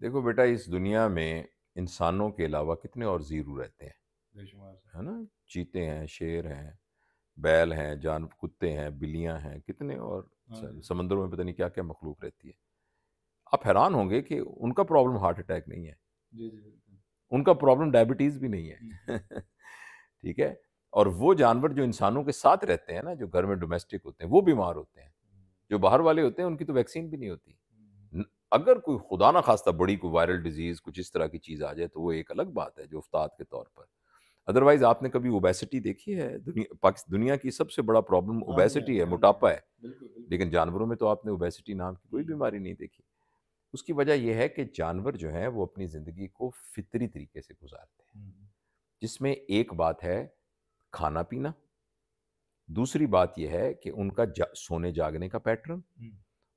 देखो बेटा इस दुनिया में इंसानों के अलावा कितने और ज़ीरू रहते हैं है ना चीते हैं शेर हैं बैल हैं जान कुत्ते हैं बिल्लियाँ हैं कितने और हाँ समंदरों में पता नहीं क्या क्या मखलूक रहती है आप हैरान होंगे कि उनका प्रॉब्लम हार्ट अटैक नहीं है उनका प्रॉब्लम डायबिटीज़ भी नहीं है ठीक है और वो जानवर जो इंसानों के साथ रहते हैं ना जो घर में डोमेस्टिक होते हैं वो बीमार होते हैं हम्म। जो बाहर वाले होते हैं उनकी तो वैक्सीन भी नहीं होती अगर कोई खुदा ना खास्ता बड़ी कोई वायरल डिजीज़ कुछ इस तरह की चीज़ आ जाए तो वो एक अलग बात है जो उस्ताद के तौर पर अदरवाइज आपने कभी ओबेसिटी देखी है दुनिया दुनिया की सबसे बड़ा प्रॉब्लम हाँ हाँ ओबेसिटी है हाँ मोटापा है लेकिन जानवरों में तो आपने ओबेसिटी नाम की कोई बीमारी नहीं देखी उसकी वजह यह है कि जानवर जो हैं वो अपनी ज़िंदगी को फितरी तरीके से गुजारते हैं जिसमें एक बात है खाना पीना दूसरी बात यह है कि उनका जा, सोने जागने का पैटर्न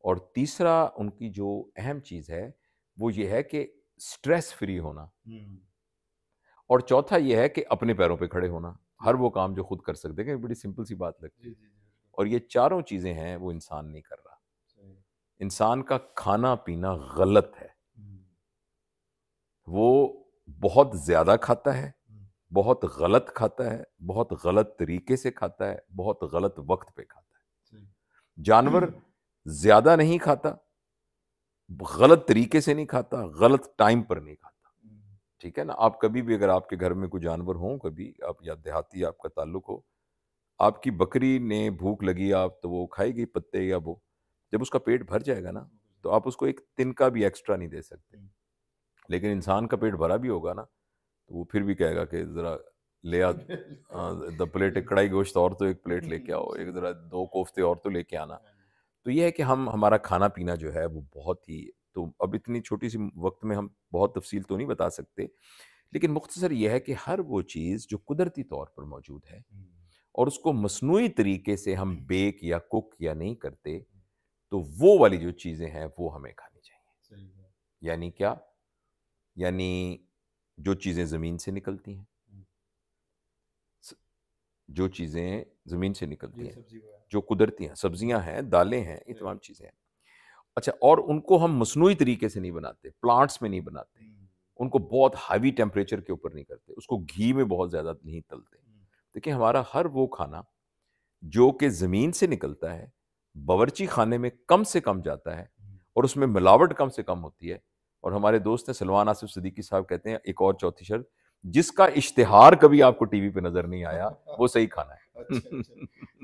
और तीसरा उनकी जो अहम चीज़ है वो ये है कि स्ट्रेस फ्री होना हम्म। और चौथा ये है कि अपने पैरों पे खड़े होना हर हम्म। वो काम जो खुद कर सकते हैं बड़ी सिंपल सी बात लगती है और ये चारों चीज़ें हैं वो इंसान नहीं कर रहा इंसान का खाना पीना गलत है हम्म। वो बहुत ज़्यादा खाता है बहुत गलत खाता है बहुत गलत तरीके से खाता है बहुत गलत वक्त पे खाता है जानवर ज्यादा नहीं खाता गलत तरीके से नहीं खाता गलत टाइम पर नहीं खाता ठीक है ना आप कभी भी अगर आपके घर में कोई जानवर हो कभी आप या देहाती आपका ताल्लुक हो आपकी बकरी ने भूख लगी आप तो वो खाएगी पत्ते या वो जब उसका पेट भर जाएगा ना तो आप उसको एक तिनका भी एक्स्ट्रा नहीं दे सकते हम्म। लेकिन इंसान का पेट भरा भी होगा ना तो वो फिर भी कहेगा कि ज़रा ले आ हाँ, द प्लेट एक कढ़ाई गोश्त और तो एक प्लेट लेके आओ एक ज़रा दो कोफ्ते और तो लेके आना हाँ। तो ये है कि हम हमारा खाना पीना जो है वो बहुत ही तो अब इतनी छोटी सी वक्त में हम बहुत तफसील तो नहीं बता सकते लेकिन मुख्तसर यह है कि हर वो चीज़ जो कुदरती तौर पर मौजूद है और उसको मसनू तरीके से हम बेक या कुक या नहीं करते तो वो वाली जो चीज़ें हैं वो हमें खानी चाहिए यानी क्या यानी जो चीज़ें ज़मीन से निकलती हैं जो चीज़ें ज़मीन से निकलती हैं जो कुदरती हैं सब्जियां हैं दालें हैं ये तमाम चीज़ें हैं अच्छा और उनको हम मसनू तरीके से नहीं बनाते प्लांट्स में नहीं बनाते उनको बहुत हाई टेम्परेचर के ऊपर नहीं करते उसको घी में बहुत ज़्यादा नहीं तलते देखिए हमारा हर वो खाना जो कि ज़मीन से निकलता है बावरची खाने में कम से कम जाता है और उसमें मिलावट कम से कम होती है और हमारे दोस्त हैं सलमान आसिफ सदीकी साहब कहते हैं एक और चौथी शर्त जिसका इश्तेहार कभी आपको टीवी पे नजर नहीं आया वो सही खाना है अच्छा, अच्छा।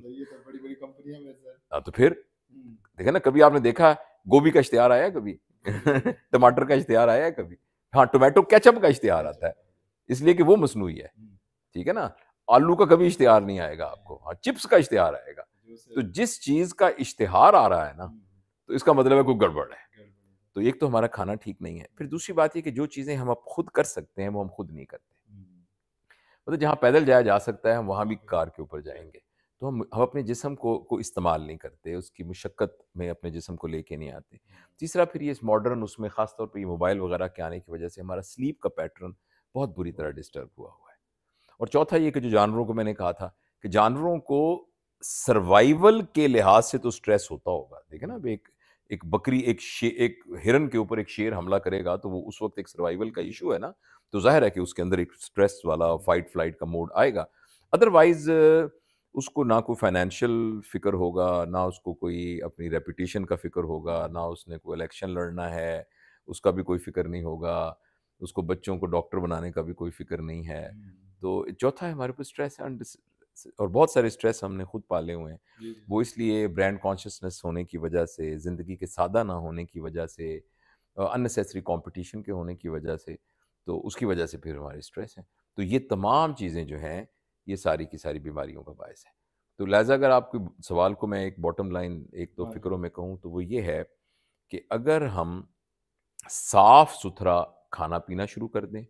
तो, तो, हाँ, तो फिर हम्म। देखे ना कभी आपने देखा गोभी का इश्तेहार आया कभी टमाटर का इश्तेहार आया कभी हाँ टोमेटो कैचअप का इश्तेहार अच्छा। आता है इसलिए कि वो मसनू है हम्म। ठीक है ना आलू का कभी इश्तेहार नहीं आएगा आपको हाँ चिप्स का इश्तेहार आएगा तो जिस चीज का इश्तेहार आ रहा है ना हम्म। तो इसका मतलब है कोई गड़बड़ है तो एक तो हमारा खाना ठीक नहीं है फिर दूसरी बात यह कि जो चीज़ें हम अब खुद कर सकते हैं वो हम खुद नहीं करते मतलब जहाँ पैदल जाया जा सकता है हम वहाँ भी कार के ऊपर जाएंगे तो हम हम अपने जिसम को को इस्तेमाल नहीं करते उसकी मशक्क़त में अपने जिसम को लेके नहीं आते तीसरा फिर ये इस मॉडर्न उसमें ख़ासतौर पर ये मोबाइल वगैरह के आने की वजह से हमारा स्लीप का पैटर्न बहुत बुरी तरह डिस्टर्ब हुआ हुआ है और चौथा ये कि जो जानवरों को मैंने कहा था कि जानवरों को सर्वाइवल के लिहाज से तो स्ट्रेस होता होगा देखे ना अब एक एक बकरी एक शे एक हिरन के ऊपर एक शेर हमला करेगा तो वो उस वक्त एक सर्वाइवल का इशू है ना तो जाहिर है कि उसके अंदर एक स्ट्रेस वाला फाइट हम्म। फ्लाइट का मोड आएगा अदरवाइज उसको ना कोई फाइनेंशियल फ़िक्र होगा ना उसको कोई अपनी रेपिटेशन का फ़िक्र होगा ना उसने कोई इलेक्शन लड़ना है उसका भी कोई फ़िक्र नहीं होगा उसको बच्चों को डॉक्टर बनाने का भी कोई फ़िक्र नहीं है हम्म। तो चौथा है हमारे पास स्ट्रेस है और बहुत सारे स्ट्रेस हमने खुद पाले हुए हैं वो इसलिए ब्रांड कॉन्शियसनेस होने की वजह से ज़िंदगी के सादा ना होने की वजह से अननेसेसरी कंपटीशन के होने की वजह से तो उसकी वजह से फिर हमारे स्ट्रेस हैं तो ये तमाम चीज़ें जो हैं ये सारी की सारी बीमारियों का बायस है तो लिहाजा अगर आपके सवाल को मैं एक बॉटम लाइन एक दो तो हाँ फिक्रों में कहूँ तो वो ये है कि अगर हम साफ सुथरा खाना पीना शुरू कर दें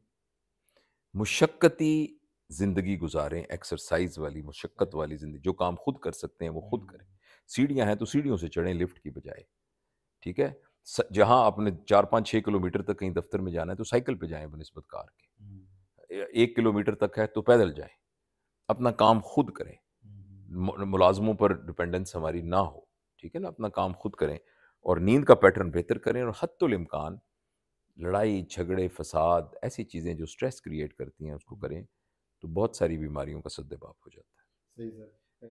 मुशक्क़ती ज़िंदगी गुजारें एक्सरसाइज वाली मशक्क़त वाली ज़िंदगी जो काम खुद कर सकते हैं वो खुद करें हम्म। सीढ़ियाँ हैं तो सीढ़ियों से चढ़ें लिफ्ट की बजाय ठीक है जहाँ आपने चार पाँच छः किलोमीटर तक कहीं दफ्तर में जाना है तो साइकिल पे जाएं बनस्बत कार के हम्म। एक किलोमीटर तक है तो पैदल जाएं अपना काम खुद करें हम्म। मुलाजमों पर डिपेंडेंस हमारी ना हो ठीक है ना अपना काम खुद करें और नींद का पैटर्न बेहतर करें और हतुलमकान लड़ाई झगड़े फसाद ऐसी चीज़ें जो स्ट्रेस क्रिएट करती हैं उसको करें तो बहुत सारी बीमारियों का सद्दबाप हो जाता है सही सर